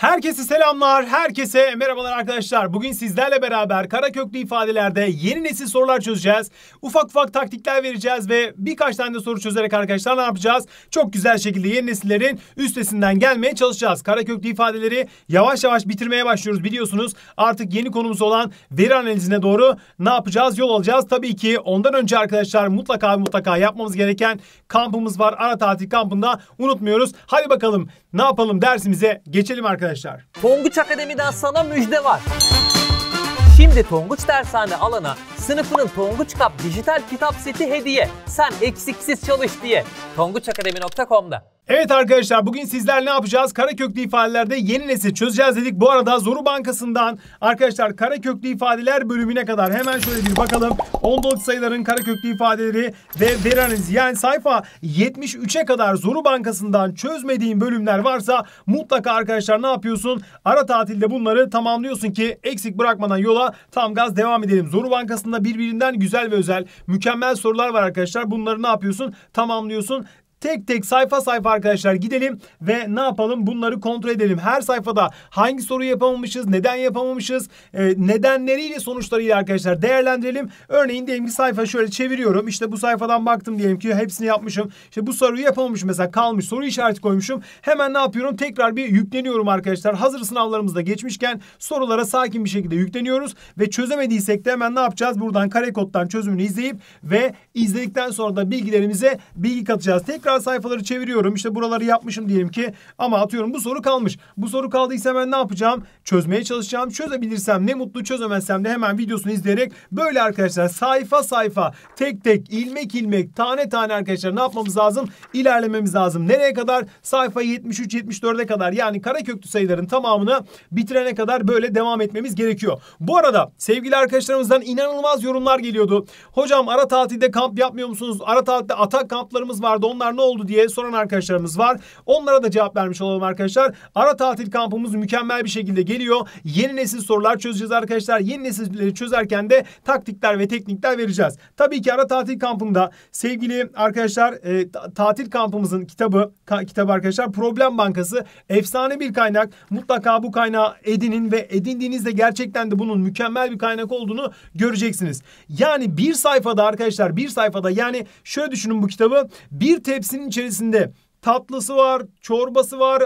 Herkese selamlar, herkese merhabalar arkadaşlar. Bugün sizlerle beraber kara köklü ifadelerde yeni nesil sorular çözeceğiz. Ufak ufak taktikler vereceğiz ve birkaç tane de soru çözerek arkadaşlar ne yapacağız? Çok güzel şekilde yeni nesillerin üstesinden gelmeye çalışacağız. Kara köklü ifadeleri yavaş yavaş bitirmeye başlıyoruz biliyorsunuz. Artık yeni konumuz olan veri analizine doğru ne yapacağız? Yol alacağız. Tabii ki ondan önce arkadaşlar mutlaka mutlaka yapmamız gereken kampımız var. Ana tatil kampında unutmuyoruz. Hadi bakalım ne yapalım dersimize geçelim arkadaşlar. Tonguç Akademi'den sana müjde var. Şimdi Tonguç Dershane alana sınıfının Tonguç Kap dijital kitap seti hediye. Sen eksiksiz çalış diye. tonguçakademi.com'da. Evet arkadaşlar bugün sizler ne yapacağız? Kara ifadelerde yeni nesil çözeceğiz dedik. Bu arada Zoru Bankası'ndan arkadaşlar kara ifadeler bölümüne kadar hemen şöyle bir bakalım. Ondalık sayıların kara ifadeleri ve veri yani sayfa 73'e kadar Zoru Bankası'ndan çözmediğin bölümler varsa mutlaka arkadaşlar ne yapıyorsun? Ara tatilde bunları tamamlıyorsun ki eksik bırakmadan yola tam gaz devam edelim. Zoru Bankası'nda birbirinden güzel ve özel mükemmel sorular var arkadaşlar. Bunları ne yapıyorsun? Tamamlıyorsun. Tek tek sayfa sayfa arkadaşlar gidelim ve ne yapalım bunları kontrol edelim. Her sayfada hangi soruyu yapamamışız, neden yapamamışız, e, nedenleriyle sonuçlarıyla arkadaşlar değerlendirelim. Örneğin diyelim ki sayfa şöyle çeviriyorum. İşte bu sayfadan baktım diyelim ki hepsini yapmışım. İşte bu soruyu yapamamışım mesela kalmış soru işareti koymuşum. Hemen ne yapıyorum? Tekrar bir yükleniyorum arkadaşlar. Hazır sınavlarımızda geçmişken sorulara sakin bir şekilde yükleniyoruz ve çözemediysek de hemen ne yapacağız? Buradan kare koddan çözümünü izleyip ve izledikten sonra da bilgilerimize bilgi katacağız. Tekrar tekrar sayfaları çeviriyorum. İşte buraları yapmışım diyelim ki ama atıyorum bu soru kalmış. Bu soru kaldıysa ben ne yapacağım? Çözmeye çalışacağım. Çözebilirsem ne mutlu çözemezsem de hemen videosunu izleyerek böyle arkadaşlar sayfa sayfa tek tek ilmek ilmek tane tane arkadaşlar ne yapmamız lazım? İlerlememiz lazım. Nereye kadar? Sayfa 73-74'e kadar yani kareköklü sayıların tamamını bitirene kadar böyle devam etmemiz gerekiyor. Bu arada sevgili arkadaşlarımızdan inanılmaz yorumlar geliyordu. Hocam ara tatilde kamp yapmıyor musunuz? Ara tatilde atak kamplarımız vardı. Onlar ne oldu diye soran arkadaşlarımız var. Onlara da cevap vermiş olalım arkadaşlar. Ara tatil kampımız mükemmel bir şekilde geliyor. Yeni nesil sorular çözeceğiz arkadaşlar. Yeni nesilleri çözerken de taktikler ve teknikler vereceğiz. Tabii ki ara tatil kampında sevgili arkadaşlar e, tatil kampımızın kitabı ka, kitabı arkadaşlar Problem Bankası efsane bir kaynak. Mutlaka bu kaynağı edinin ve edindiğinizde gerçekten de bunun mükemmel bir kaynak olduğunu göreceksiniz. Yani bir sayfada arkadaşlar bir sayfada yani şöyle düşünün bu kitabı bir tepsi hepsinin içerisinde tatlısı var, çorbası var,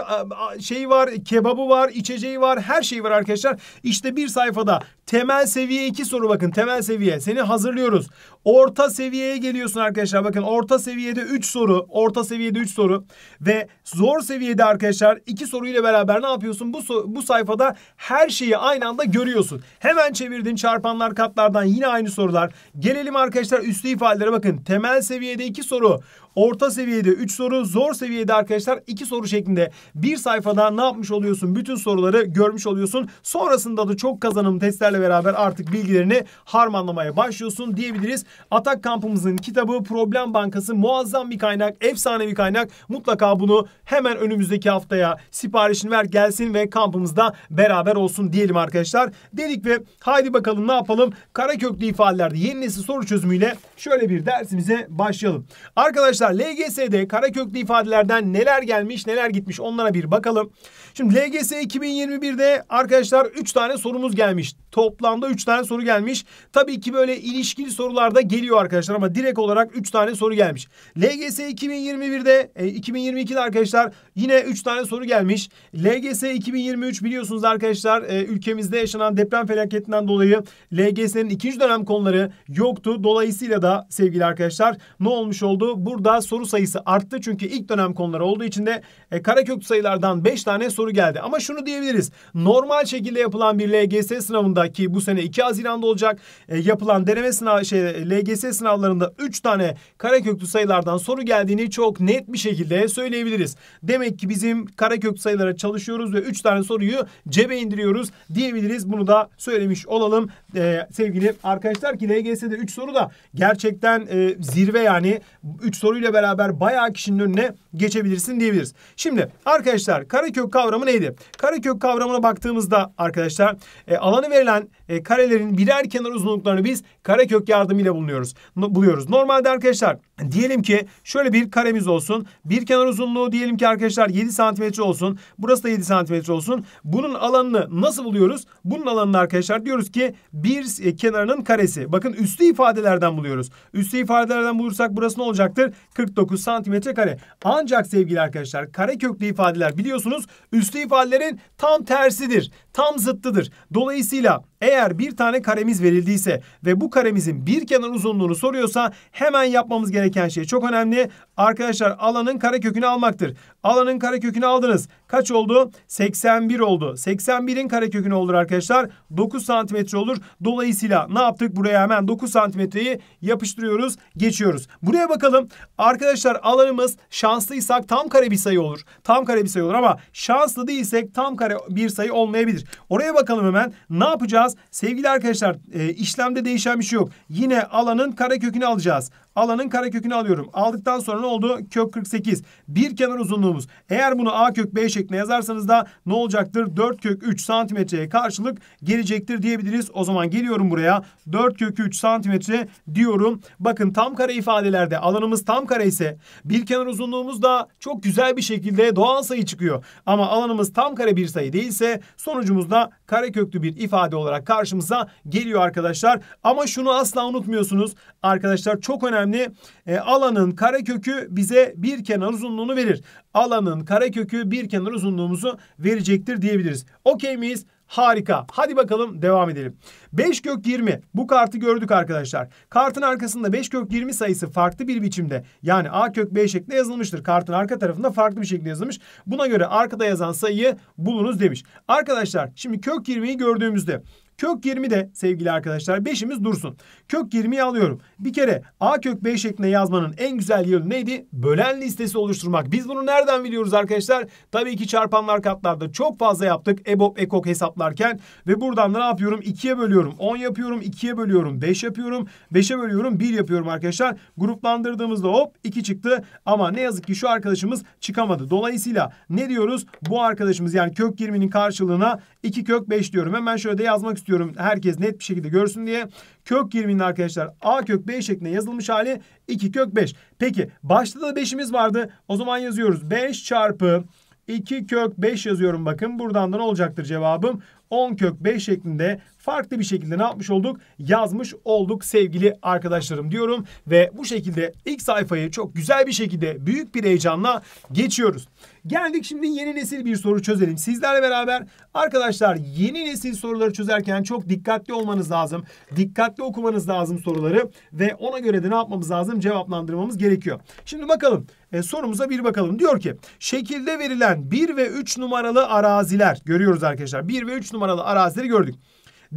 şey var, kebabı var, içeceği var, her şey var arkadaşlar. İşte bir sayfada temel seviye iki soru bakın temel seviye seni hazırlıyoruz. Orta seviyeye geliyorsun arkadaşlar. Bakın orta seviyede 3 soru. Orta seviyede 3 soru. Ve zor seviyede arkadaşlar 2 soruyla beraber ne yapıyorsun? Bu, bu sayfada her şeyi aynı anda görüyorsun. Hemen çevirdin çarpanlar katlardan yine aynı sorular. Gelelim arkadaşlar üstü ifadelere bakın. Temel seviyede 2 soru. Orta seviyede 3 soru, zor seviyede arkadaşlar 2 soru şeklinde bir sayfada ne yapmış oluyorsun? Bütün soruları görmüş oluyorsun. Sonrasında da çok kazanım testlerle beraber artık bilgilerini harmanlamaya başlıyorsun diyebiliriz. Atak kampımızın kitabı Problem Bankası muazzam bir kaynak, efsane bir kaynak. Mutlaka bunu hemen önümüzdeki haftaya siparişini ver gelsin ve kampımızda beraber olsun diyelim arkadaşlar. Dedik ve haydi bakalım ne yapalım? Kara ifadelerde yeni nesil soru çözümüyle şöyle bir dersimize başlayalım. Arkadaşlar LGS'de kara ifadelerden neler gelmiş neler gitmiş onlara bir bakalım. Şimdi LGS 2021'de arkadaşlar 3 tane sorumuz gelmiş. Toplamda 3 tane soru gelmiş. Tabii ki böyle ilişkili sorularda geliyor arkadaşlar ama direkt olarak 3 tane soru gelmiş. LGS 2021'de, 2022'de arkadaşlar yine 3 tane soru gelmiş. LGS 2023 biliyorsunuz arkadaşlar e, ülkemizde yaşanan deprem felaketinden dolayı LGS'nin ikinci dönem konuları yoktu. Dolayısıyla da sevgili arkadaşlar ne olmuş oldu? Burada soru sayısı arttı çünkü ilk dönem konuları olduğu için de e, karaköklü sayılardan 5 tane soru geldi. Ama şunu diyebiliriz. Normal şekilde yapılan bir LGS sınavında ki bu sene 2 Haziran'da olacak. E, yapılan deneme sınavı şey LGS sınavlarında 3 tane kareköklü sayılardan soru geldiğini çok net bir şekilde söyleyebiliriz. Demek ki bizim kareköklü sayılara çalışıyoruz ve 3 tane soruyu cebe indiriyoruz diyebiliriz. Bunu da söylemiş olalım e, sevgili arkadaşlar ki LGS'de 3 soru da gerçekten e, zirve yani 3 soruyla beraber bayağı kişinin önüne geçebilirsin diyebiliriz. Şimdi arkadaşlar karekök kavramı neydi? Karekök kavramına baktığımızda arkadaşlar e, alanı verilen percent e, karelerin birer kenar uzunluklarını biz karekök yardımıyla bulunuyoruz. No, buluyoruz. Normalde arkadaşlar diyelim ki şöyle bir karemiz olsun. Bir kenar uzunluğu diyelim ki arkadaşlar 7 santimetre olsun. Burası da 7 santimetre olsun. Bunun alanını nasıl buluyoruz? Bunun alanını arkadaşlar diyoruz ki bir e, kenarının karesi. Bakın üstü ifadelerden buluyoruz. Üstü ifadelerden bulursak burası ne olacaktır? 49 santimetre kare. Ancak sevgili arkadaşlar kareköklü ifadeler biliyorsunuz üstü ifadelerin tam tersidir. Tam zıttıdır. Dolayısıyla eğer eğer bir tane karemiz verildiyse ve bu karemizin bir kenar uzunluğunu soruyorsa hemen yapmamız gereken şey çok önemli. Arkadaşlar alanın karekökünü almaktır. Alanın karekökünü aldınız kaç oldu? 81 oldu. 81'in karekökü ne olur arkadaşlar? 9 santimetre olur. Dolayısıyla ne yaptık? Buraya hemen 9 santimetreyi yapıştırıyoruz. Geçiyoruz. Buraya bakalım. Arkadaşlar alanımız şanslıysak tam kare bir sayı olur. Tam kare bir sayı olur ama şanslı değilsek tam kare bir sayı olmayabilir. Oraya bakalım hemen. Ne yapacağız? Sevgili arkadaşlar e, işlemde değişen bir şey yok. Yine alanın karekökünü alacağız. Alanın karekökünü alıyorum. Aldıktan sonra ne oldu? Kök 48. Bir kenar uzunluğumuz. Eğer bunu A kök B şeklinde şeklinde yazarsanız da ne olacaktır? 4 kök 3 santimetreye karşılık gelecektir diyebiliriz. O zaman geliyorum buraya 4 kök 3 santimetre diyorum. Bakın tam kare ifadelerde alanımız tam kare ise bir kenar uzunluğumuz da çok güzel bir şekilde doğal sayı çıkıyor. Ama alanımız tam kare bir sayı değilse sonucumuz da kare köklü bir ifade olarak karşımıza geliyor arkadaşlar. Ama şunu asla unutmuyorsunuz arkadaşlar çok önemli. E, alanın kare kökü bize bir kenar uzunluğunu verir alanın karekökü bir kenar uzunluğumuzu verecektir diyebiliriz. Okey miyiz? Harika. Hadi bakalım devam edelim. 5 kök 20. Bu kartı gördük arkadaşlar. Kartın arkasında 5 kök 20 sayısı farklı bir biçimde yani A kök B şeklinde yazılmıştır. Kartın arka tarafında farklı bir şekilde yazılmış. Buna göre arkada yazan sayıyı bulunuz demiş. Arkadaşlar şimdi kök 20'yi gördüğümüzde Kök 20 de sevgili arkadaşlar 5'imiz dursun. Kök 20'yi alıyorum. Bir kere a kök b şeklinde yazmanın en güzel yolu neydi? Bölen listesi oluşturmak. Biz bunu nereden biliyoruz arkadaşlar? Tabii ki çarpanlar katlarda çok fazla yaptık. EBOB, EKOK hesaplarken. Ve buradan da ne yapıyorum? 2'ye bölüyorum. 10 yapıyorum. 2'ye bölüyorum. 5 yapıyorum. 5'e bölüyorum. 1 yapıyorum arkadaşlar. Gruplandırdığımızda hop 2 çıktı. Ama ne yazık ki şu arkadaşımız çıkamadı. Dolayısıyla ne diyoruz? Bu arkadaşımız yani kök 20'nin karşılığına 2 kök 5 diyorum. Hemen şöyle de yazmak istiyorum istiyorum herkes net bir şekilde görsün diye. Kök 20'nin arkadaşlar A kök B şeklinde yazılmış hali 2 kök 5. Peki başta da 5'imiz vardı. O zaman yazıyoruz 5 çarpı 2 kök 5 yazıyorum bakın. Buradan da ne olacaktır cevabım? 10 kök 5 şeklinde farklı bir şekilde ne yapmış olduk? Yazmış olduk sevgili arkadaşlarım diyorum. Ve bu şekilde ilk sayfayı çok güzel bir şekilde büyük bir heyecanla geçiyoruz. Geldik şimdi yeni nesil bir soru çözelim. Sizlerle beraber arkadaşlar yeni nesil soruları çözerken çok dikkatli olmanız lazım. Dikkatli okumanız lazım soruları ve ona göre de ne yapmamız lazım? Cevaplandırmamız gerekiyor. Şimdi bakalım e, sorumuza bir bakalım. Diyor ki şekilde verilen 1 ve 3 numaralı araziler görüyoruz arkadaşlar. 1 ve 3 numaralı arazileri gördük.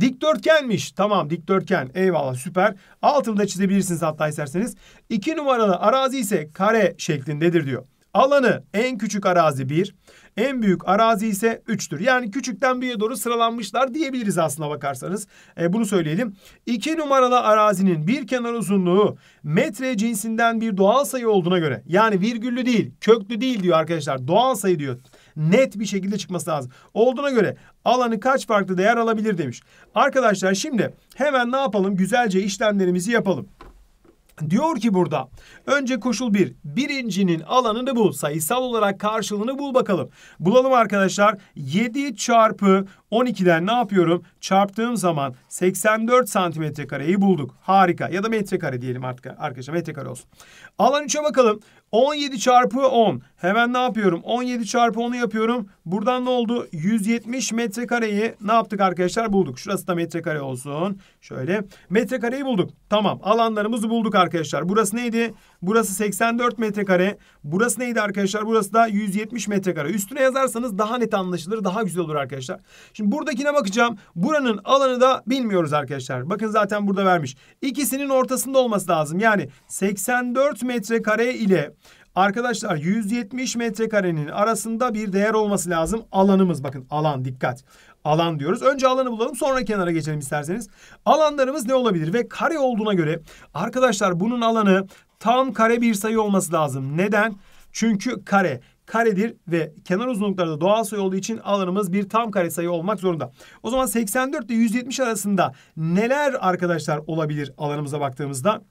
Dikdörtgenmiş. Tamam dikdörtgen. Eyvallah süper. Altını da çizebilirsiniz hatta isterseniz. İki numaralı arazi ise kare şeklindedir diyor. Alanı en küçük arazi 1, en büyük arazi ise 3'tür. Yani küçükten büyüğe doğru sıralanmışlar diyebiliriz aslına bakarsanız. E, bunu söyleyelim. 2 numaralı arazinin bir kenar uzunluğu metre cinsinden bir doğal sayı olduğuna göre yani virgüllü değil, köklü değil diyor arkadaşlar. Doğal sayı diyor net bir şekilde çıkması lazım. Olduğuna göre alanı kaç farklı değer alabilir demiş. Arkadaşlar şimdi hemen ne yapalım? Güzelce işlemlerimizi yapalım. Diyor ki burada önce koşul 1 bir, birincinin alanını bul sayısal olarak karşılığını bul bakalım. Bulalım arkadaşlar 7 çarpı 12'den ne yapıyorum çarptığım zaman 84 santimetre kareyi bulduk harika ya da metrekare diyelim artık arkadaşlar metrekare olsun. Alan 3'e bakalım. 17 çarpı 10. Hemen ne yapıyorum? 17 çarpı 10'u yapıyorum. Buradan ne oldu? 170 metrekareyi ne yaptık arkadaşlar? Bulduk. Şurası da metrekare olsun. Şöyle. Metrekareyi bulduk. Tamam. Alanlarımızı bulduk arkadaşlar. Burası neydi? Burası 84 metrekare. Burası neydi arkadaşlar? Burası da 170 metrekare. Üstüne yazarsanız daha net anlaşılır. Daha güzel olur arkadaşlar. Şimdi buradakine bakacağım. Buranın alanı da bilmiyoruz arkadaşlar. Bakın zaten burada vermiş. İkisinin ortasında olması lazım. Yani 84 metrekare ile Arkadaşlar 170 metrekarenin arasında bir değer olması lazım. Alanımız bakın alan dikkat. Alan diyoruz. Önce alanı bulalım sonra kenara geçelim isterseniz. Alanlarımız ne olabilir? Ve kare olduğuna göre arkadaşlar bunun alanı tam kare bir sayı olması lazım. Neden? Çünkü kare karedir ve kenar uzunlukları da doğal sayı olduğu için alanımız bir tam kare sayı olmak zorunda. O zaman 84 ile 170 arasında neler arkadaşlar olabilir alanımıza baktığımızda?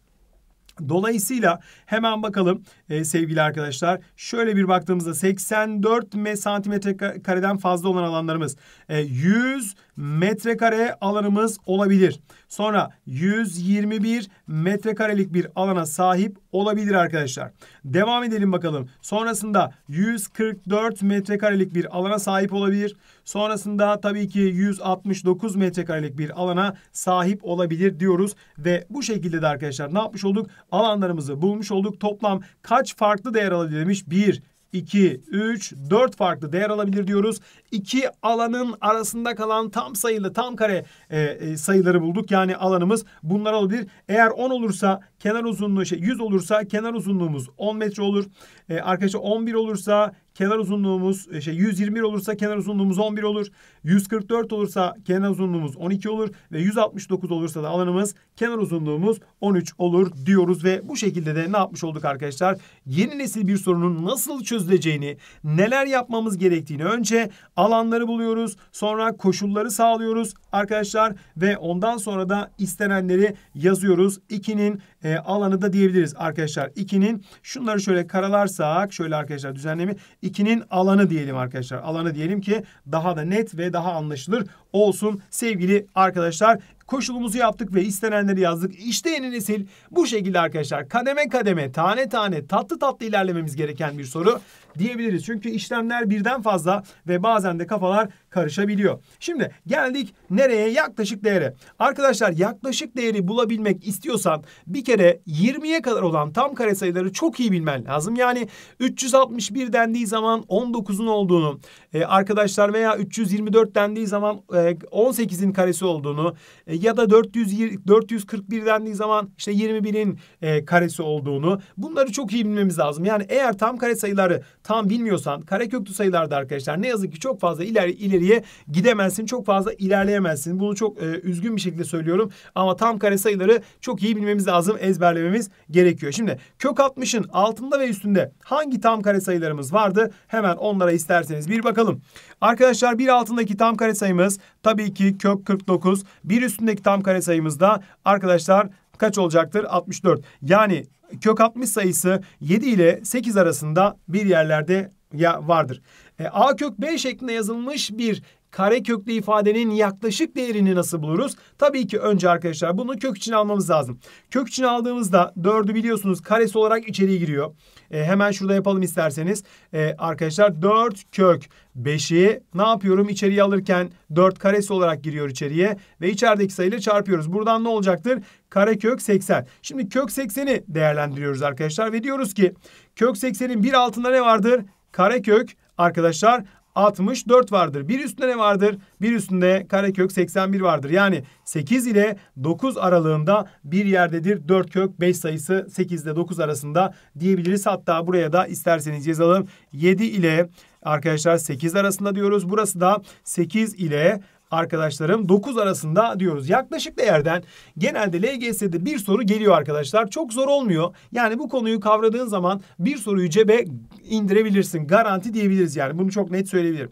Dolayısıyla hemen bakalım e, sevgili arkadaşlar. Şöyle bir baktığımızda 84 santimetre kareden fazla olan alanlarımız e, 100 metrekare alanımız olabilir. Sonra 121 metrekarelik bir alana sahip olabilir arkadaşlar. Devam edelim bakalım. Sonrasında 144 metrekarelik bir alana sahip olabilir. Sonrasında tabii ki 169 metrekarelik bir alana sahip olabilir diyoruz. Ve bu şekilde de arkadaşlar ne yapmış olduk? Alanlarımızı bulmuş olduk. Toplam kaç farklı değer alabilir demiş? 1, 2, 3, 4 farklı değer alabilir diyoruz. İki alanın arasında kalan tam sayılı tam kare e, e, sayıları bulduk. Yani alanımız bunlar olabilir. Eğer 10 olursa kenar uzunluğu şey 100 olursa kenar uzunluğumuz 10 metre olur. E, arkadaşlar 11 olursa kenar uzunluğumuz e, şey 121 olursa kenar uzunluğumuz 11 olur. 144 olursa kenar uzunluğumuz 12 olur ve 169 olursa da alanımız kenar uzunluğumuz 13 olur diyoruz ve bu şekilde de ne yapmış olduk arkadaşlar? Yeni nesil bir sorunun nasıl çözüleceğini, neler yapmamız gerektiğini önce alanları buluyoruz, sonra koşulları sağlıyoruz arkadaşlar ve ondan sonra da istenenleri yazıyoruz. 2'nin e, alanı da diyebiliriz arkadaşlar. 2'nin şunları şöyle karalarsak şöyle arkadaşlar düzenlemi 2'nin alanı diyelim arkadaşlar. Alanı diyelim ki daha da net ve daha anlaşılır olsun sevgili arkadaşlar. Koşulumuzu yaptık ve istenenleri yazdık. İşte yeni nesil bu şekilde arkadaşlar kademe kademe tane tane tatlı tatlı ilerlememiz gereken bir soru diyebiliriz. Çünkü işlemler birden fazla ve bazen de kafalar karışabiliyor. Şimdi geldik nereye? Yaklaşık değere. Arkadaşlar yaklaşık değeri bulabilmek istiyorsan bir kere 20'ye kadar olan tam kare sayıları çok iyi bilmen lazım. Yani 361 dendiği zaman 19'un olduğunu e, arkadaşlar veya 324 dendiği zaman 18'in e, karesi olduğunu e, ya da 400 441 dendiği zaman işte 21'in e, karesi olduğunu bunları çok iyi bilmemiz lazım. Yani eğer tam kare sayıları tam bilmiyorsan kare köklü sayılarda arkadaşlar ne yazık ki çok fazla ileri, ileriye gidemezsin. Çok fazla ilerleyemezsin. Bunu çok e, üzgün bir şekilde söylüyorum ama tam kare sayıları çok iyi bilmemiz lazım. Ezberlememiz gerekiyor. Şimdi kök 60'ın altında ve üstünde hangi tam kare sayılarımız vardı? Hemen onlara isterseniz bir bakalım. Arkadaşlar bir altındaki tam kare sayımız tabii ki kök 49. Bir üstünde üstündeki tam kare sayımızda arkadaşlar kaç olacaktır? 64. Yani kök 60 sayısı 7 ile 8 arasında bir yerlerde ya vardır. E, A kök B şeklinde yazılmış bir kare köklü ifadenin yaklaşık değerini nasıl buluruz? Tabii ki önce arkadaşlar bunu kök için almamız lazım. Kök için aldığımızda 4'ü biliyorsunuz karesi olarak içeriye giriyor. E, hemen şurada yapalım isterseniz. E, arkadaşlar 4 kök 5'i ne yapıyorum? İçeriye alırken 4 karesi olarak giriyor içeriye ve içerideki sayıyla çarpıyoruz. Buradan ne olacaktır? Kare kök 80. Şimdi kök 80'i değerlendiriyoruz arkadaşlar ve diyoruz ki kök 80'in bir altında ne vardır? Kare kök arkadaşlar 64 vardır. Bir üstünde ne vardır? Bir üstünde karekök 81 vardır. Yani 8 ile 9 aralığında bir yerdedir. 4 kök 5 sayısı 8 ile 9 arasında diyebiliriz. Hatta buraya da isterseniz yazalım. 7 ile arkadaşlar 8 arasında diyoruz. Burası da 8 ile arkadaşlarım 9 arasında diyoruz. Yaklaşık değerden genelde LGS'de bir soru geliyor arkadaşlar. Çok zor olmuyor. Yani bu konuyu kavradığın zaman bir soruyu cebe indirebilirsin. Garanti diyebiliriz yani. Bunu çok net söyleyebilirim.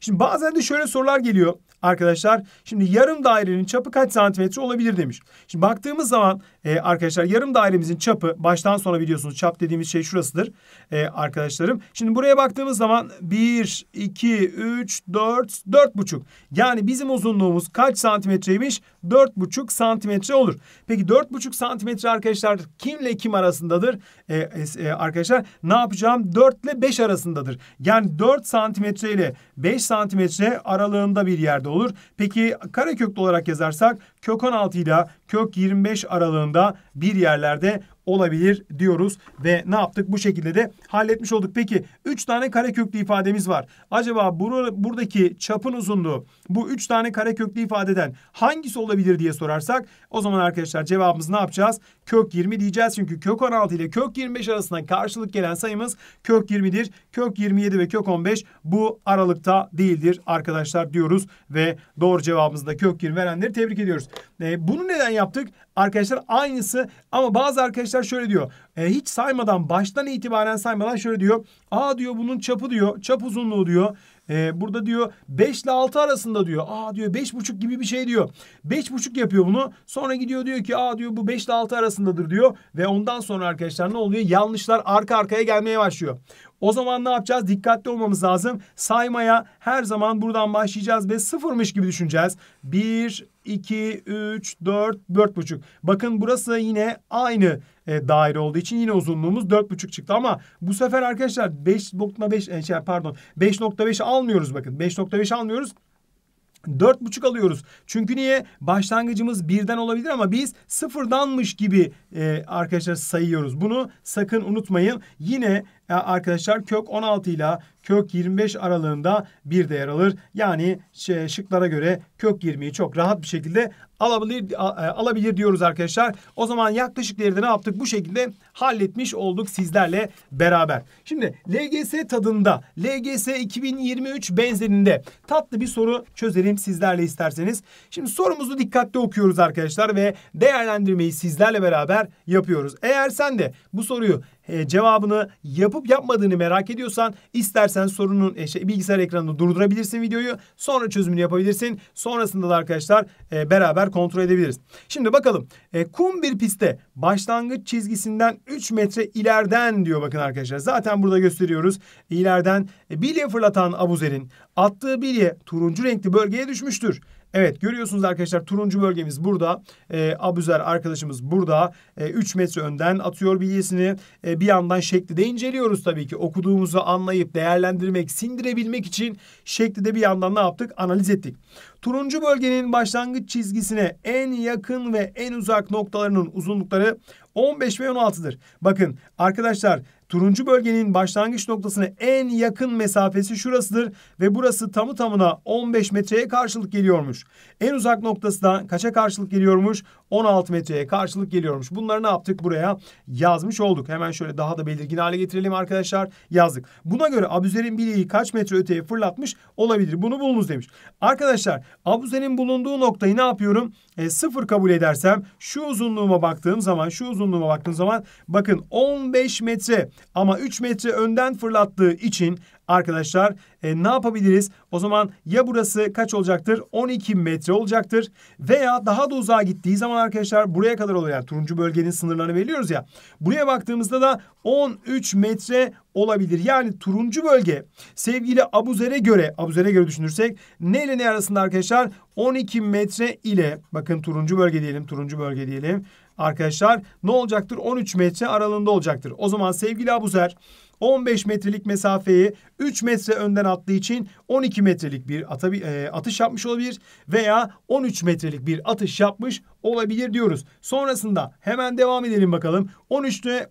Şimdi bazen de şöyle sorular geliyor arkadaşlar şimdi yarım dairenin çapı kaç santimetre olabilir demiş. Şimdi baktığımız zaman e, arkadaşlar yarım dairemizin çapı baştan sona biliyorsunuz çap dediğimiz şey şurasıdır e, arkadaşlarım. Şimdi buraya baktığımız zaman 1, 2, 3, 4, 4 buçuk. Yani bizim uzunluğumuz kaç santimetreymiş? 4,5 santimetre olur. Peki 4,5 santimetre arkadaşlar kimle kim arasındadır? Ee, e, arkadaşlar ne yapacağım? 4 ile 5 arasındadır. Yani 4 santimetre ile 5 santimetre aralığında bir yerde olur. Peki kareköklü olarak yazarsak kök 16 ile kök 25 aralığında bir yerlerde olabilir diyoruz ve ne yaptık? Bu şekilde de halletmiş olduk. Peki 3 tane kare köklü ifademiz var. Acaba bur buradaki çapın uzunluğu bu 3 tane kare köklü ifadeden hangisi olabilir diye sorarsak o zaman arkadaşlar cevabımız ne yapacağız? kök 20 diyeceğiz. Çünkü kök 16 ile kök 25 arasında karşılık gelen sayımız kök 20'dir. Kök 27 ve kök 15 bu aralıkta değildir arkadaşlar diyoruz. Ve doğru cevabımızda kök 20 verenleri tebrik ediyoruz. E, bunu neden yaptık? Arkadaşlar aynısı ama bazı arkadaşlar şöyle diyor. E, hiç saymadan baştan itibaren saymadan şöyle diyor. Aa diyor bunun çapı diyor. Çap uzunluğu diyor. Ee, burada diyor 5 ile 6 arasında diyor. Aa diyor 5,5 gibi bir şey diyor. 5,5 yapıyor bunu. Sonra gidiyor diyor ki aa diyor bu 5 ile 6 arasındadır diyor. Ve ondan sonra arkadaşlar ne oluyor? Yanlışlar arka arkaya gelmeye başlıyor. O zaman ne yapacağız? Dikkatli olmamız lazım. Saymaya her zaman buradan başlayacağız ve sıfırmış gibi düşüneceğiz. Bir, iki, üç, dört, dört buçuk. Bakın burası yine aynı e, daire olduğu için yine uzunluğumuz dört buçuk çıktı. Ama bu sefer arkadaşlar 5.5 e, şey pardon 5.5 almıyoruz bakın. 5.5 almıyoruz. Dört buçuk alıyoruz. Çünkü niye? Başlangıcımız birden olabilir ama biz sıfırdanmış gibi e, arkadaşlar sayıyoruz. Bunu sakın unutmayın. Yine arkadaşlar kök 16 ile kök 25 aralığında bir değer alır. Yani şıklara göre kök 20'yi çok rahat bir şekilde alabilir, e, alabilir diyoruz arkadaşlar. O zaman yaklaşık değerde ne yaptık? Bu şekilde halletmiş olduk sizlerle beraber. Şimdi LGS tadında LGS 2023 benzerinde tatlı bir soru çözelim sizlerle isterseniz. Şimdi sorumuzu dikkatli okuyoruz arkadaşlar ve değerlendirmeyi sizlerle beraber yapıyoruz. Eğer sen de bu soruyu ee, cevabını yapıp yapmadığını merak ediyorsan istersen sorunun e, şey, bilgisayar ekranında durdurabilirsin videoyu. Sonra çözümünü yapabilirsin. Sonrasında da arkadaşlar e, beraber kontrol edebiliriz. Şimdi bakalım. E, kum bir pistte başlangıç çizgisinden 3 metre ileriden diyor bakın arkadaşlar. Zaten burada gösteriyoruz. İleriden bilye fırlatan Abuzer'in attığı bilye turuncu renkli bölgeye düşmüştür. Evet görüyorsunuz arkadaşlar turuncu bölgemiz burada. E, ee, Abuzer arkadaşımız burada. E, ee, 3 metre önden atıyor bilyesini. E, ee, bir yandan şekli de inceliyoruz tabii ki. Okuduğumuzu anlayıp değerlendirmek, sindirebilmek için şekli de bir yandan ne yaptık? Analiz ettik. Turuncu bölgenin başlangıç çizgisine en yakın ve en uzak noktalarının uzunlukları 15 ve 16'dır. Bakın arkadaşlar Turuncu bölgenin başlangıç noktasına en yakın mesafesi şurasıdır ve burası tamı tamına 15 metreye karşılık geliyormuş. En uzak noktası da kaça karşılık geliyormuş? 16 metreye karşılık geliyormuş. Bunları ne yaptık? Buraya yazmış olduk. Hemen şöyle daha da belirgin hale getirelim arkadaşlar. Yazdık. Buna göre Abuzer'in bileği kaç metre öteye fırlatmış olabilir? Bunu bulunuz demiş. Arkadaşlar Abuzer'in bulunduğu noktayı ne yapıyorum? E, sıfır kabul edersem şu uzunluğuma baktığım zaman şu uzunluğuma baktığım zaman bakın 15 metre ama 3 metre önden fırlattığı için arkadaşlar e, ne yapabiliriz? O zaman ya burası kaç olacaktır? 12 metre olacaktır. Veya daha da uzağa gittiği zaman arkadaşlar buraya kadar oluyor. Yani turuncu bölgenin sınırlarını veriyoruz ya. Buraya baktığımızda da 13 metre olabilir. Yani turuncu bölge sevgili Abuzer'e göre, Abuzer'e göre düşünürsek ne ile ne arasında arkadaşlar? 12 metre ile bakın turuncu bölge diyelim, turuncu bölge diyelim. Arkadaşlar ne olacaktır? 13 metre aralığında olacaktır. O zaman sevgili Abuzer 15 metrelik mesafeyi 3 metre önden attığı için 12 metrelik bir ata, e, atış yapmış olabilir veya 13 metrelik bir atış yapmış olabilir diyoruz. Sonrasında hemen devam edelim bakalım. 13'te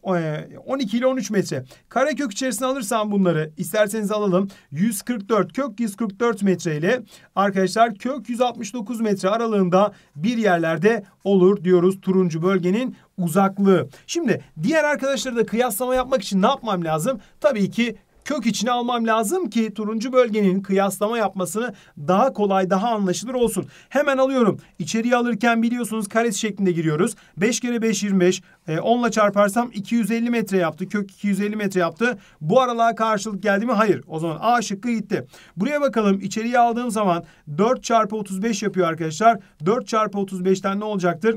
12 ile 13 e, metre. Kare kök içerisine alırsam bunları isterseniz alalım. 144 kök 144 metre ile arkadaşlar kök 169 metre aralığında bir yerlerde olur diyoruz turuncu bölgenin uzaklığı. Şimdi diğer arkadaşları da kıyaslama yapmak için ne yapmam lazım? Tabii ki kök içine almam lazım ki turuncu bölgenin kıyaslama yapmasını daha kolay daha anlaşılır olsun. Hemen alıyorum. İçeriye alırken biliyorsunuz karesi şeklinde giriyoruz. 5 kere 5 25. E, 10 ile çarparsam 250 metre yaptı. Kök 250 metre yaptı. Bu aralığa karşılık geldi mi? Hayır. O zaman A şıkkı gitti. Buraya bakalım. İçeriye aldığım zaman 4 çarpı 35 yapıyor arkadaşlar. 4 çarpı 35'ten ne olacaktır?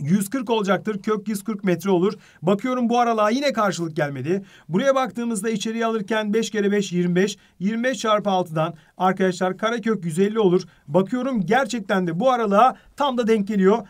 140 olacaktır. Kök 140 metre olur. Bakıyorum bu aralığa yine karşılık gelmedi. Buraya baktığımızda içeriye alırken 5 kere 5 25. 25 çarpı 6'dan arkadaşlar karekök 150 olur. Bakıyorum gerçekten de bu aralığa tam da denk geliyor.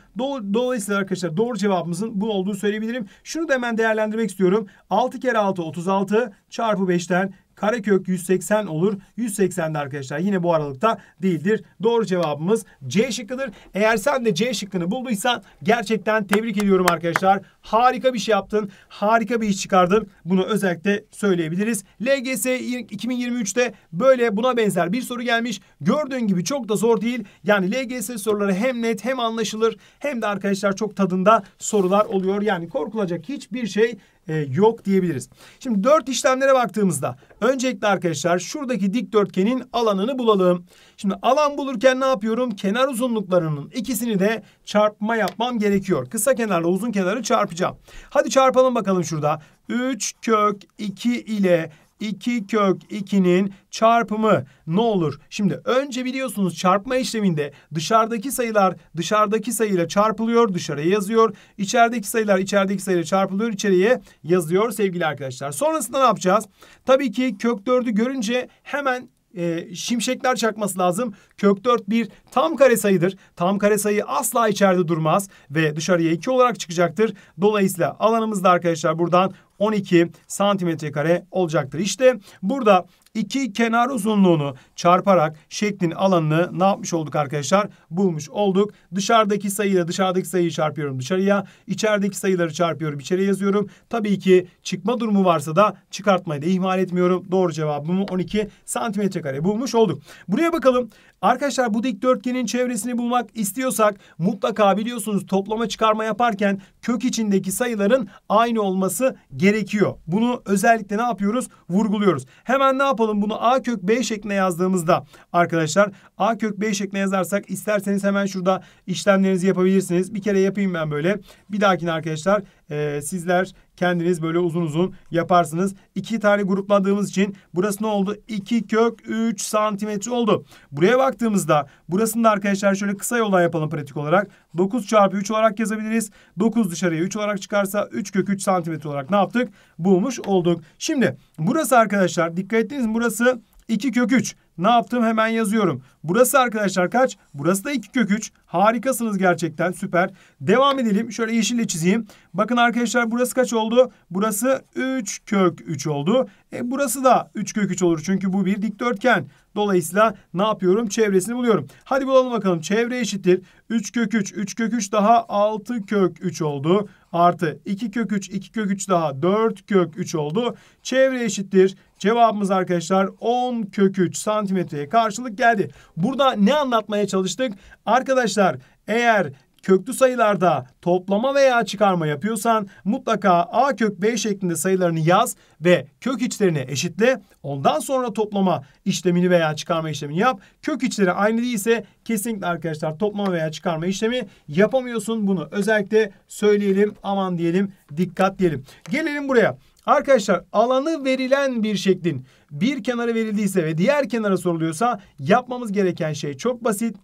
Dolayısıyla arkadaşlar doğru cevabımızın bu olduğu söyleyebilirim. Şunu da hemen değerlendirmek istiyorum. 6 kere 6 36 çarpı 5'ten karekök 180 olur. 180 de arkadaşlar yine bu aralıkta değildir. Doğru cevabımız C şıkkıdır. Eğer sen de C şıkkını bulduysan gerçekten tebrik ediyorum arkadaşlar. Harika bir şey yaptın. Harika bir iş çıkardın. Bunu özellikle söyleyebiliriz. LGS 2023'te böyle buna benzer bir soru gelmiş. Gördüğün gibi çok da zor değil. Yani LGS soruları hem net hem anlaşılır hem de arkadaşlar çok tadında sorular oluyor. Yani korkulacak hiçbir şey e, yok diyebiliriz. Şimdi dört işlemlere baktığımızda öncelikle arkadaşlar şuradaki dikdörtgenin alanını bulalım. Şimdi alan bulurken ne yapıyorum? Kenar uzunluklarının ikisini de çarpma yapmam gerekiyor. Kısa kenarla uzun kenarı çarpacağım. Hadi çarpalım bakalım şurada. 3 kök 2 ile 2 kök 2'nin çarpımı ne olur? Şimdi önce biliyorsunuz çarpma işleminde dışarıdaki sayılar dışarıdaki sayıyla çarpılıyor, dışarıya yazıyor. İçerideki sayılar içerideki sayıyla çarpılıyor, içeriye yazıyor sevgili arkadaşlar. Sonrasında ne yapacağız? Tabii ki kök 4'ü görünce hemen e, şimşekler çakması lazım. Kök 4 bir tam kare sayıdır. Tam kare sayı asla içeride durmaz ve dışarıya 2 olarak çıkacaktır. Dolayısıyla alanımız da arkadaşlar buradan 12 santimetre kare olacaktır. İşte burada iki kenar uzunluğunu çarparak şeklin alanını ne yapmış olduk arkadaşlar? Bulmuş olduk. Dışarıdaki sayıyla dışarıdaki sayıyı çarpıyorum dışarıya. içerideki sayıları çarpıyorum içeriye yazıyorum. Tabii ki çıkma durumu varsa da çıkartmayı da ihmal etmiyorum. Doğru cevabımı 12 santimetre kare bulmuş olduk. Buraya bakalım. Arkadaşlar bu dikdörtgenin çevresini bulmak istiyorsak mutlaka biliyorsunuz toplama çıkarma yaparken kök içindeki sayıların aynı olması gerekiyor. Bunu özellikle ne yapıyoruz? Vurguluyoruz. Hemen ne yapalım? Bunu a kök b şeklinde yazdığımızda arkadaşlar a kök b şeklinde yazarsak isterseniz hemen şurada işlemlerinizi yapabilirsiniz. Bir kere yapayım ben böyle. Bir dahakine arkadaşlar e, sizler kendiniz böyle uzun uzun yaparsınız. İki tane grupladığımız için burası ne oldu? 2 kök 3 santimetre oldu. Buraya baktığımızda burasını da arkadaşlar şöyle kısa yoldan yapalım pratik olarak. 9 çarpı 3 olarak yazabiliriz. 9 dışarıya 3 olarak çıkarsa 3 kök 3 santimetre olarak ne yaptık? Bulmuş olduk. Şimdi burası arkadaşlar dikkat ettiniz mi? Burası 2 kök 3. Ne yaptım hemen yazıyorum. Burası arkadaşlar kaç? Burası da 2 kök 3. Harikasınız gerçekten süper. Devam edelim. Şöyle yeşille çizeyim. Bakın arkadaşlar burası kaç oldu? Burası 3 kök 3 oldu. E burası da 3 kök 3 olur. Çünkü bu bir dikdörtgen. Dolayısıyla ne yapıyorum? Çevresini buluyorum. Hadi bulalım bakalım. Çevre eşittir. 3 kök 3. 3 kök 3 daha 6 kök 3 oldu artı 2 kök 3, 2 kök 3 daha 4 kök 3 oldu. Çevre eşittir. Cevabımız arkadaşlar 10 kök 3 santimetreye karşılık geldi. Burada ne anlatmaya çalıştık? Arkadaşlar eğer köklü sayılarda toplama veya çıkarma yapıyorsan mutlaka a kök b şeklinde sayılarını yaz ve kök içlerini eşitle. Ondan sonra toplama işlemini veya çıkarma işlemini yap. Kök içleri aynı değilse kesinlikle arkadaşlar toplama veya çıkarma işlemi yapamıyorsun. Bunu özellikle söyleyelim aman diyelim dikkat diyelim. Gelelim buraya. Arkadaşlar alanı verilen bir şeklin bir kenara verildiyse ve diğer kenara soruluyorsa yapmamız gereken şey çok basit.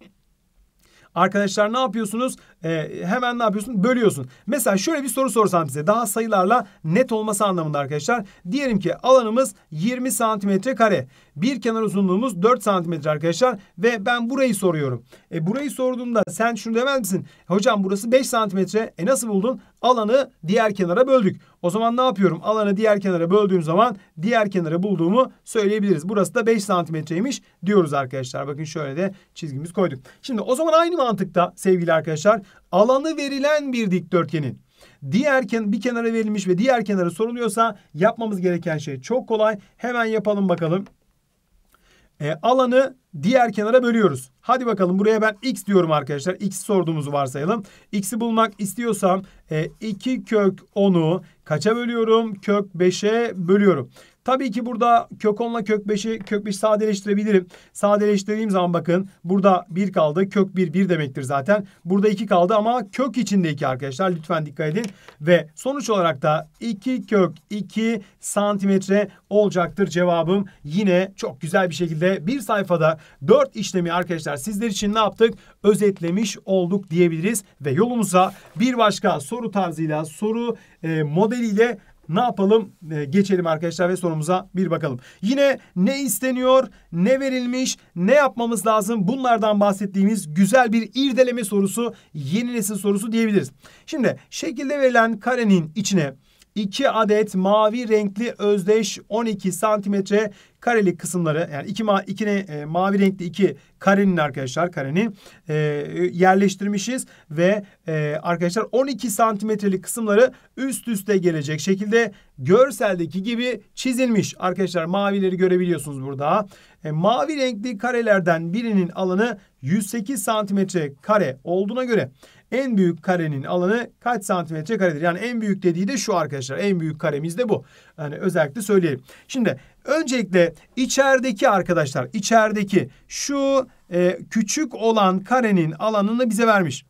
Arkadaşlar ne yapıyorsunuz? Ee, hemen ne yapıyorsun? Bölüyorsun. Mesela şöyle bir soru sorsam size. Daha sayılarla net olması anlamında arkadaşlar. Diyelim ki alanımız 20 santimetre kare. Bir kenar uzunluğumuz 4 santimetre arkadaşlar. Ve ben burayı soruyorum. E, burayı sorduğumda sen şunu demez misin? Hocam burası 5 santimetre. E nasıl buldun? Alanı diğer kenara böldük. O zaman ne yapıyorum? Alanı diğer kenara böldüğüm zaman diğer kenara bulduğumu söyleyebiliriz. Burası da 5 santimetreymiş diyoruz arkadaşlar. Bakın şöyle de çizgimiz koyduk. Şimdi o zaman aynı mantıkta sevgili arkadaşlar alanı verilen bir dikdörtgenin diğer ken bir kenara verilmiş ve diğer kenara soruluyorsa yapmamız gereken şey çok kolay. Hemen yapalım bakalım e, alanı diğer kenara bölüyoruz. Hadi bakalım buraya ben x diyorum arkadaşlar. x sorduğumuzu varsayalım. x'i bulmak istiyorsam e, 2 kök 10'u kaça bölüyorum? Kök 5'e bölüyorum. Tabii ki burada kök 10 ile kök 5'i kök 5 sadeleştirebilirim. Sadeleştirdiğim zaman bakın burada 1 kaldı. Kök 1 1 demektir zaten. Burada 2 kaldı ama kök içinde 2 arkadaşlar. Lütfen dikkat edin. Ve sonuç olarak da 2 kök 2 santimetre olacaktır cevabım. Yine çok güzel bir şekilde bir sayfada 4 işlemi arkadaşlar sizler için ne yaptık? Özetlemiş olduk diyebiliriz. Ve yolumuza bir başka soru tarzıyla soru e, modeliyle ne yapalım? E, geçelim arkadaşlar ve sorumuza bir bakalım. Yine ne isteniyor, ne verilmiş, ne yapmamız lazım? Bunlardan bahsettiğimiz güzel bir irdeleme sorusu, yeni nesil sorusu diyebiliriz. Şimdi şekilde verilen karenin içine 2 adet mavi renkli özdeş 12 santimetre karelik kısımları yani iki, ma e, mavi renkli iki karenin arkadaşlar karenin e, yerleştirmişiz ve e, arkadaşlar 12 santimetrelik kısımları üst üste gelecek şekilde görseldeki gibi çizilmiş. Arkadaşlar mavileri görebiliyorsunuz burada. E, mavi renkli karelerden birinin alanı 108 santimetre kare olduğuna göre en büyük karenin alanı kaç santimetre karedir? Yani en büyük dediği de şu arkadaşlar. En büyük karemiz de bu. Yani özellikle söyleyelim. Şimdi öncelikle içerideki arkadaşlar içerideki şu e, küçük olan karenin alanını bize vermiş.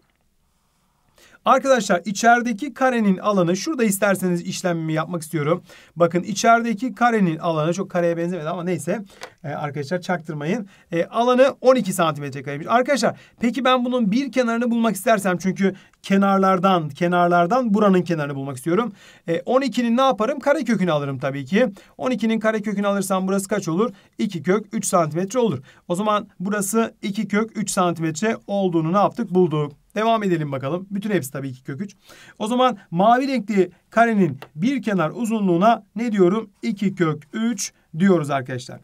Arkadaşlar içerideki karenin alanı şurada isterseniz işlemimi yapmak istiyorum. Bakın içerideki karenin alanı çok kareye benzemedi ama neyse e, arkadaşlar çaktırmayın. E, alanı 12 santimetre kareymiş. Arkadaşlar peki ben bunun bir kenarını bulmak istersem çünkü kenarlardan kenarlardan buranın kenarını bulmak istiyorum. E, 12'nin ne yaparım? Kare kökünü alırım tabii ki. 12'nin kare kökünü alırsam burası kaç olur? 2 kök 3 santimetre olur. O zaman burası 2 kök 3 santimetre olduğunu ne yaptık? Bulduk. Devam edelim bakalım. Bütün hepsi tabii ki kök 3. O zaman mavi renkli karenin bir kenar uzunluğuna ne diyorum? 2 kök 3 diyoruz arkadaşlar.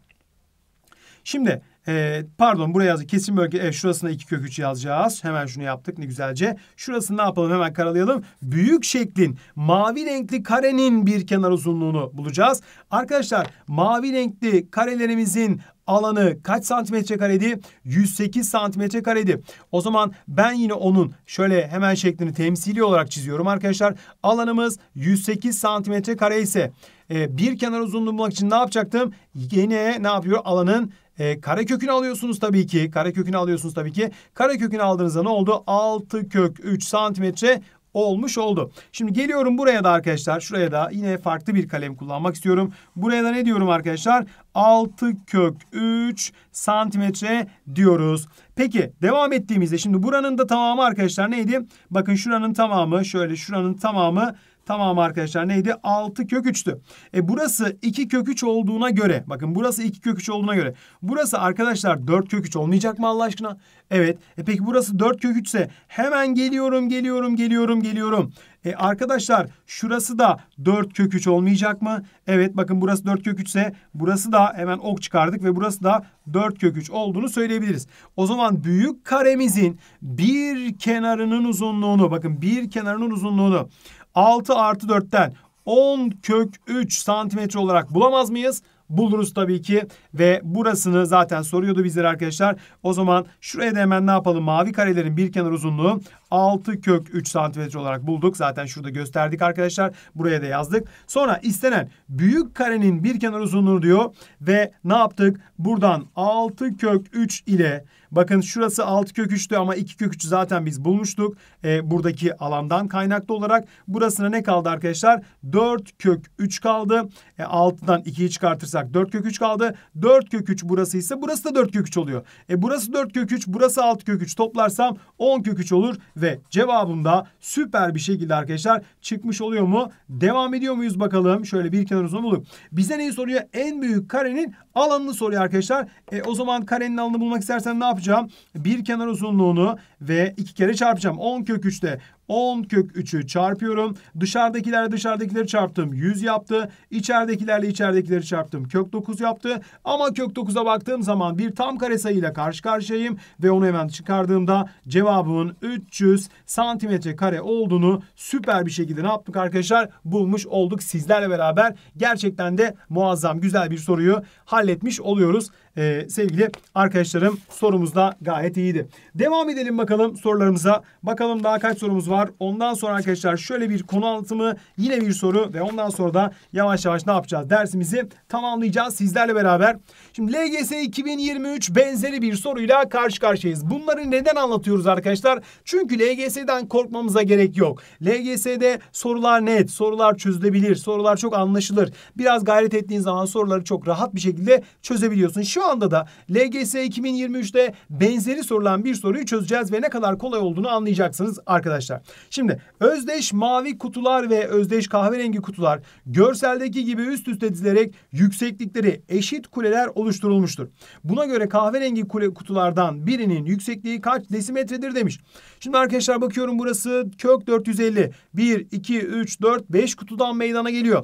Şimdi e, pardon buraya yazdık. kesim bölge. Evet şurasına iki kök üç yazacağız. Hemen şunu yaptık ne güzelce. Şurasını ne yapalım hemen karalayalım. Büyük şeklin mavi renkli karenin bir kenar uzunluğunu bulacağız. Arkadaşlar mavi renkli karelerimizin alanı kaç santimetre kareydi? 108 santimetre kareydi. O zaman ben yine onun şöyle hemen şeklini temsili olarak çiziyorum arkadaşlar. Alanımız 108 santimetre kare ise e, bir kenar uzunluğunu bulmak için ne yapacaktım? Yine ne yapıyor? Alanın e, kare kökünü alıyorsunuz tabii ki. Kare kökünü alıyorsunuz tabii ki. Kare kökünü aldığınızda ne oldu? 6 kök 3 santimetre olmuş oldu. Şimdi geliyorum buraya da arkadaşlar. Şuraya da yine farklı bir kalem kullanmak istiyorum. Buraya da ne diyorum arkadaşlar? 6 kök 3 santimetre diyoruz. Peki devam ettiğimizde şimdi buranın da tamamı arkadaşlar neydi? Bakın şuranın tamamı şöyle şuranın tamamı Tamam arkadaşlar neydi? 6 kök 3'tü. E burası 2 kök 3 olduğuna göre bakın burası 2 kök 3 olduğuna göre burası arkadaşlar 4 kök 3 olmayacak mı Allah aşkına? Evet. E peki burası 4 kök 3 ise hemen geliyorum geliyorum geliyorum geliyorum. E arkadaşlar şurası da 4 kök 3 olmayacak mı? Evet bakın burası 4 kök 3 ise burası da hemen ok çıkardık ve burası da 4 kök 3 olduğunu söyleyebiliriz. O zaman büyük karemizin bir kenarının uzunluğunu bakın bir kenarının uzunluğunu 6 artı 4'ten 10 kök 3 santimetre olarak bulamaz mıyız? Buluruz tabii ki ve burasını zaten soruyordu bizlere arkadaşlar. O zaman şuraya da hemen ne yapalım? Mavi karelerin bir kenar uzunluğu 6 kök 3 santimetre olarak bulduk. Zaten şurada gösterdik arkadaşlar. Buraya da yazdık. Sonra istenen büyük karenin bir kenar uzunluğu diyor ve ne yaptık? Buradan 6 kök 3 ile Bakın şurası 6 kök 3'tü ama 2 kök 3'ü zaten biz bulmuştuk. E, buradaki alandan kaynaklı olarak. Burasına ne kaldı arkadaşlar? 4 kök 3 kaldı. E, 6'dan 2'yi çıkartırsak 4 kök 3 kaldı. 4 kök 3 burası ise burası da 4 kök 3 oluyor. E, burası 4 kök 3 burası 6 kök 3 toplarsam 10 kök 3 olur. Ve cevabımda süper bir şekilde arkadaşlar çıkmış oluyor mu? Devam ediyor muyuz bakalım? Şöyle bir kenar uzun bulalım. Bize neyi soruyor? En büyük karenin alanını soruyor arkadaşlar. E, o zaman karenin alanını bulmak istersen ne yapacağız? yapacağım? Bir kenar uzunluğunu ve iki kere çarpacağım. 10 kök 3'te 10 kök 3'ü çarpıyorum. Dışarıdakilerle dışarıdakileri çarptım. 100 yaptı. İçeridekilerle içeridekileri çarptım. Kök 9 yaptı. Ama kök 9'a baktığım zaman bir tam kare sayıyla karşı karşıyayım. Ve onu hemen çıkardığımda cevabımın 300 santimetre kare olduğunu süper bir şekilde ne yaptık arkadaşlar? Bulmuş olduk sizlerle beraber. Gerçekten de muazzam güzel bir soruyu halletmiş oluyoruz e, sevgili arkadaşlarım sorumuz da gayet iyiydi. Devam edelim bakalım sorularımıza. Bakalım daha kaç sorumuz var. Ondan sonra arkadaşlar şöyle bir konu anlatımı yine bir soru ve ondan sonra da yavaş yavaş ne yapacağız dersimizi tamamlayacağız sizlerle beraber. Şimdi LGS 2023 benzeri bir soruyla karşı karşıyayız. Bunları neden anlatıyoruz arkadaşlar? Çünkü LGS'den korkmamıza gerek yok. LGS'de sorular net, sorular çözülebilir, sorular çok anlaşılır. Biraz gayret ettiğin zaman soruları çok rahat bir şekilde çözebiliyorsun. Şu anda da LGS 2023'te benzeri sorulan bir soruyu çözeceğiz ve ne kadar kolay olduğunu anlayacaksınız arkadaşlar. Şimdi özdeş mavi kutular ve özdeş kahverengi kutular görseldeki gibi üst üste dizilerek yükseklikleri eşit kuleler oluşturuyor oluşturulmuştur. Buna göre kahverengi kule kutulardan birinin yüksekliği kaç desimetredir demiş. Şimdi arkadaşlar bakıyorum burası kök 450. 1, 2, 3, 4, 5 kutudan meydana geliyor.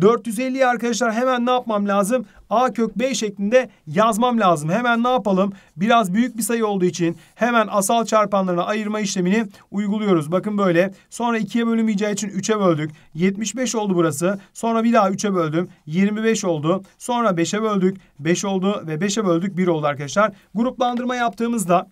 450'yi arkadaşlar hemen ne yapmam lazım? A kök B şeklinde yazmam lazım. Hemen ne yapalım? Biraz büyük bir sayı olduğu için hemen asal çarpanlarına ayırma işlemini uyguluyoruz. Bakın böyle. Sonra 2'ye bölünmeyeceği için 3'e böldük. 75 oldu burası. Sonra bir daha 3'e böldüm. 25 oldu. Sonra 5'e böldük. 5 oldu ve 5'e böldük 1 oldu arkadaşlar. Gruplandırma yaptığımızda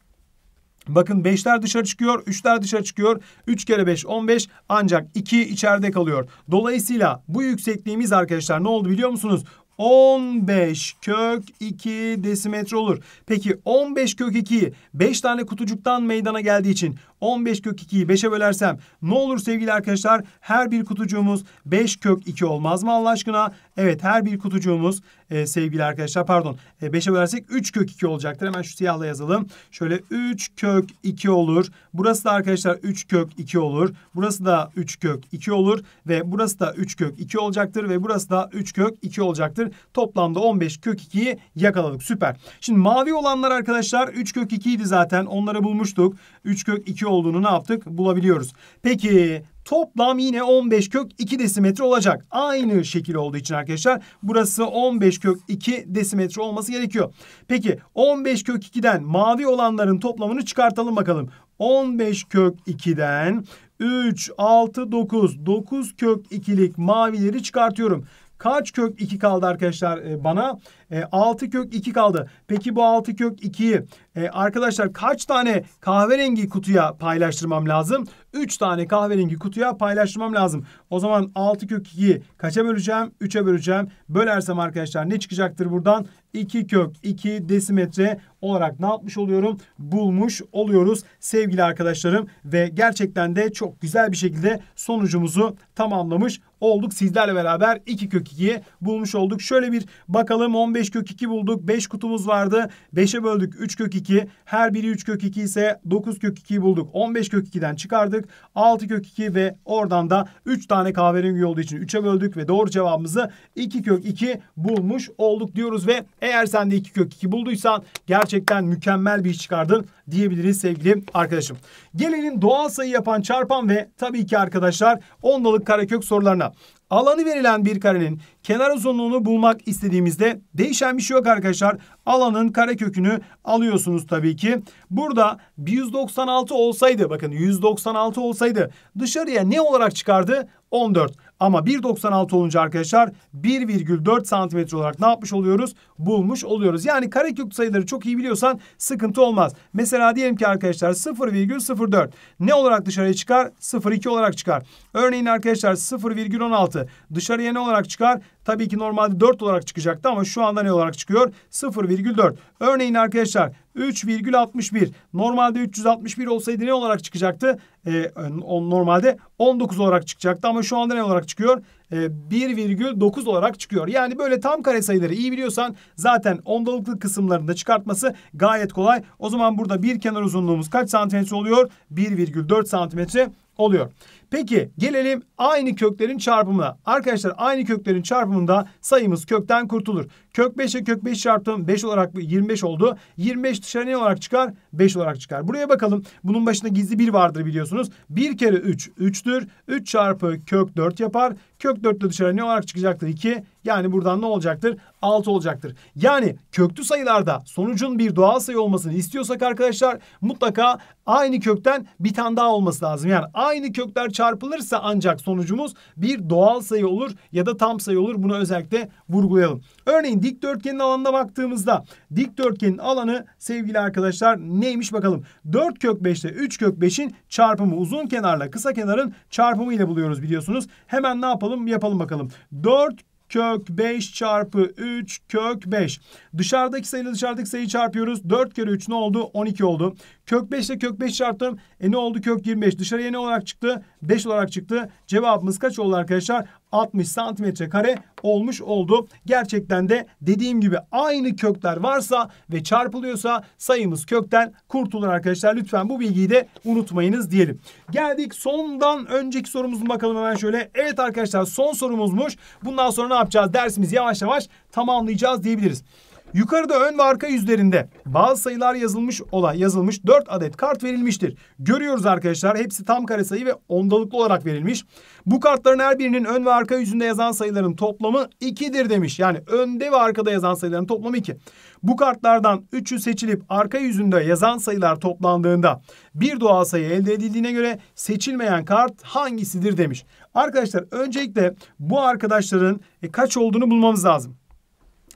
Bakın beşler dışarı çıkıyor, üçler dışarı çıkıyor. Üç kere beş, on beş ancak iki içeride kalıyor. Dolayısıyla bu yüksekliğimiz arkadaşlar ne oldu biliyor musunuz? 15 kök 2 desimetre olur. Peki 15 kök 2'yi 5 tane kutucuktan meydana geldiği için 15 kök 2'yi 5'e bölersem ne olur sevgili arkadaşlar? Her bir kutucuğumuz 5 kök 2 olmaz mı Allah aşkına? Evet her bir kutucuğumuz e, sevgili arkadaşlar pardon e, bölersek 3 kök 2 olacaktır. Hemen şu siyahla yazalım. Şöyle 3 kök 2 olur. Burası da arkadaşlar 3 kök 2 olur. Burası da 3 kök 2 olur. Ve burası da 3 kök 2 olacaktır. Ve burası da 3 kök 2 olacaktır. Toplamda 15 kök 2'yi yakaladık. Süper. Şimdi mavi olanlar arkadaşlar 3 kök 2 idi zaten. Onları bulmuştuk. 3 kök 2 olduğunu ne yaptık? Bulabiliyoruz. Peki toplam yine 15 kök 2 desimetre olacak. Aynı şekil olduğu için arkadaşlar burası 15 kök 2 desimetre olması gerekiyor. Peki 15 kök 2'den mavi olanların toplamını çıkartalım bakalım. 15 kök 2'den 3, 6, 9, 9 kök 2'lik mavileri çıkartıyorum. Kaç kök 2 kaldı arkadaşlar e, bana? E, 6 kök 2 kaldı. Peki bu 6 kök 2'yi e, arkadaşlar kaç tane kahverengi kutuya paylaştırmam lazım? 3 tane kahverengi kutuya paylaştırmam lazım. O zaman 6 kök 2'yi kaça böleceğim? 3'e böleceğim. Bölersem arkadaşlar ne çıkacaktır buradan? 2 kök 2 desimetre olarak ne yapmış oluyorum? Bulmuş oluyoruz sevgili arkadaşlarım. Ve gerçekten de çok güzel bir şekilde sonucumuzu tamamlamış olduk. Sizlerle beraber 2 kök 2'yi bulmuş olduk. Şöyle bir bakalım 15 5 kök 2 bulduk. 5 kutumuz vardı. 5'e böldük 3 kök 2. Her biri 3 kök 2 ise 9 kök 2'yi bulduk. 15 kök 2'den çıkardık. 6 kök 2 ve oradan da 3 tane kahverengi olduğu için 3'e böldük ve doğru cevabımızı 2 kök 2 bulmuş olduk diyoruz ve eğer sen de 2 kök 2 bulduysan gerçekten mükemmel bir iş çıkardın diyebiliriz sevgili arkadaşım. Gelelim doğal sayı yapan çarpan ve tabii ki arkadaşlar ondalık karekök sorularına. Alanı verilen bir karenin kenar uzunluğunu bulmak istediğimizde değişen bir şey yok arkadaşlar. Alanın karekökünü alıyorsunuz tabii ki. Burada 196 olsaydı bakın 196 olsaydı dışarıya ne olarak çıkardı? 14. Ama 1.96 olunca arkadaşlar 1,4 santimetre olarak ne yapmış oluyoruz? Bulmuş oluyoruz. Yani karekök sayıları çok iyi biliyorsan sıkıntı olmaz. Mesela diyelim ki arkadaşlar 0,04 ne olarak dışarıya çıkar? 0,2 olarak çıkar. Örneğin arkadaşlar 0,16 dışarıya ne olarak çıkar? Tabii ki normalde 4 olarak çıkacaktı ama şu anda ne olarak çıkıyor? 0,4. Örneğin arkadaşlar 3,61. Normalde 361 olsaydı ne olarak çıkacaktı? Ee, on, normalde 19 olarak çıkacaktı ama şu anda ne olarak çıkıyor? Ee, 1,9 olarak çıkıyor. Yani böyle tam kare sayıları iyi biliyorsan zaten ondalıklı kısımlarında çıkartması gayet kolay. O zaman burada bir kenar uzunluğumuz kaç santimetre oluyor? 1,4 santimetre oluyor. Peki gelelim aynı köklerin çarpımına. Arkadaşlar aynı köklerin çarpımında sayımız kökten kurtulur. Kök 5 ile kök 5 çarptım 5 olarak 25 oldu. 25 dışarı ne olarak çıkar? 5 olarak çıkar. Buraya bakalım. Bunun başında gizli 1 vardır biliyorsunuz. 1 kere 3 3'tür. 3 çarpı kök 4 yapar. Kök 4 de dışarı ne olarak çıkacaktır? 2 yani buradan ne olacaktır? 6 olacaktır. Yani köklü sayılarda sonucun bir doğal sayı olmasını istiyorsak arkadaşlar mutlaka aynı kökten bir tane daha olması lazım. Yani aynı kökler çarpılırsa ancak sonucumuz bir doğal sayı olur ya da tam sayı olur. Bunu özellikle vurgulayalım. Örneğin dikdörtgenin alanına baktığımızda dikdörtgenin alanı sevgili arkadaşlar neymiş bakalım. 4 kök 5 ile 3 kök 5'in çarpımı uzun kenarla kısa kenarın çarpımı ile buluyoruz biliyorsunuz. Hemen ne yapalım yapalım bakalım. 4 kök 5 çarpı 3 kök 5. Dışarıdaki sayıyla dışarıdaki sayıyı çarpıyoruz. 4 kere 3 ne oldu? 12 oldu. Kök 5 ile kök 5 çarptım. E ne oldu? Kök 25. Dışarıya ne olarak çıktı? 5 olarak çıktı. Cevabımız kaç oldu arkadaşlar? 60 santimetre kare olmuş oldu. Gerçekten de dediğim gibi aynı kökler varsa ve çarpılıyorsa sayımız kökten kurtulur arkadaşlar. Lütfen bu bilgiyi de unutmayınız diyelim. Geldik sondan önceki sorumuzun bakalım hemen şöyle. Evet arkadaşlar son sorumuzmuş. Bundan sonra ne yapacağız? Dersimizi yavaş yavaş tamamlayacağız diyebiliriz. Yukarıda ön ve arka yüzlerinde bazı sayılar yazılmış olan yazılmış 4 adet kart verilmiştir. Görüyoruz arkadaşlar hepsi tam kare sayı ve ondalıklı olarak verilmiş. Bu kartların her birinin ön ve arka yüzünde yazan sayıların toplamı 2'dir demiş. Yani önde ve arkada yazan sayıların toplamı 2. Bu kartlardan 3'ü seçilip arka yüzünde yazan sayılar toplandığında bir doğal sayı elde edildiğine göre seçilmeyen kart hangisidir demiş. Arkadaşlar öncelikle bu arkadaşların e, kaç olduğunu bulmamız lazım.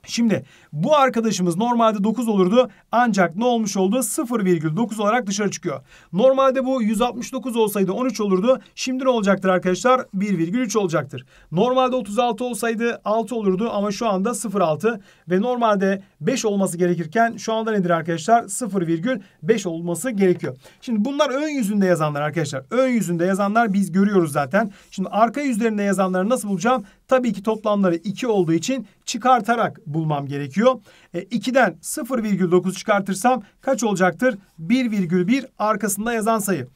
Şimdi bu arkadaşımız normalde 9 olurdu ancak ne olmuş oldu? 0,9 olarak dışarı çıkıyor. Normalde bu 169 olsaydı 13 olurdu. Şimdi ne olacaktır arkadaşlar? 1,3 olacaktır. Normalde 36 olsaydı 6 olurdu ama şu anda 0,6 ve normalde 5 olması gerekirken şu anda nedir arkadaşlar? 0,5 olması gerekiyor. Şimdi bunlar ön yüzünde yazanlar arkadaşlar. Ön yüzünde yazanlar biz görüyoruz zaten. Şimdi arka yüzlerinde yazanları nasıl bulacağım? Tabii ki toplamları 2 olduğu için çıkartarak bulmam gerekiyor. E, 2'den 0,9 çıkartırsam kaç olacaktır? 1,1 arkasında yazan sayı.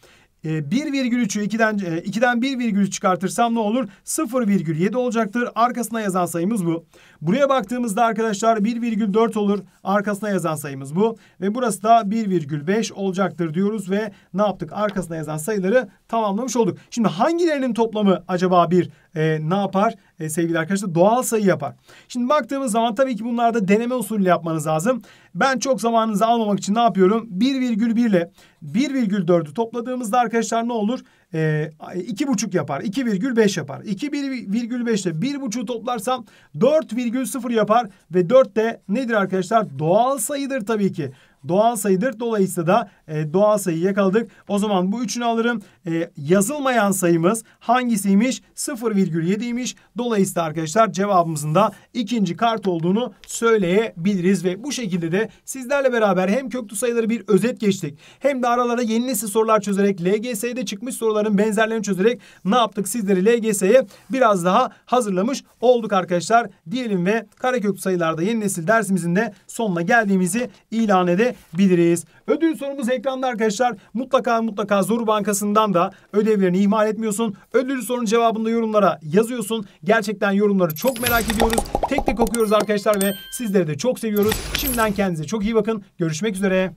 1,3'ü 2'den 2'den 1,3 çıkartırsam ne olur? 0,7 olacaktır. Arkasına yazan sayımız bu. Buraya baktığımızda arkadaşlar 1,4 olur. Arkasına yazan sayımız bu. Ve burası da 1,5 olacaktır diyoruz ve ne yaptık? Arkasına yazan sayıları tamamlamış olduk. Şimdi hangilerinin toplamı acaba bir e, ne yapar? E, sevgili arkadaşlar doğal sayı yapar. Şimdi baktığımız zaman tabii ki bunlarda deneme usulüyle yapmanız lazım. Ben çok zamanınızı almamak için ne yapıyorum? 1,1 ile 1,4'ü topladığımızda arkadaşlar ne olur? e, iki buçuk yapar. 2,5 yapar. 2,5 ile bir buçuğu toplarsam 4,0 yapar ve 4 de nedir arkadaşlar? Doğal sayıdır tabii ki doğal sayıdır. Dolayısıyla da e, doğal sayıyı yakaladık. O zaman bu üçünü alırım. E, yazılmayan sayımız hangisiymiş? 0,7'ymiş. Dolayısıyla arkadaşlar cevabımızın da ikinci kart olduğunu söyleyebiliriz ve bu şekilde de sizlerle beraber hem köklü sayıları bir özet geçtik hem de aralara yeni nesil sorular çözerek LGS'de çıkmış soruların benzerlerini çözerek ne yaptık sizleri LGS'ye biraz daha hazırlamış olduk arkadaşlar diyelim ve kareköklü sayılarda yeni nesil dersimizin de sonuna geldiğimizi ilan edelim verebiliriz. Ödül sorumuz ekranda arkadaşlar. Mutlaka mutlaka Zor Bankası'ndan da ödevlerini ihmal etmiyorsun. Ödül sorunun cevabını da yorumlara yazıyorsun. Gerçekten yorumları çok merak ediyoruz. Tek tek okuyoruz arkadaşlar ve sizleri de çok seviyoruz. Şimdiden kendinize çok iyi bakın. Görüşmek üzere.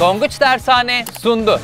Tonguç Dershane sundu.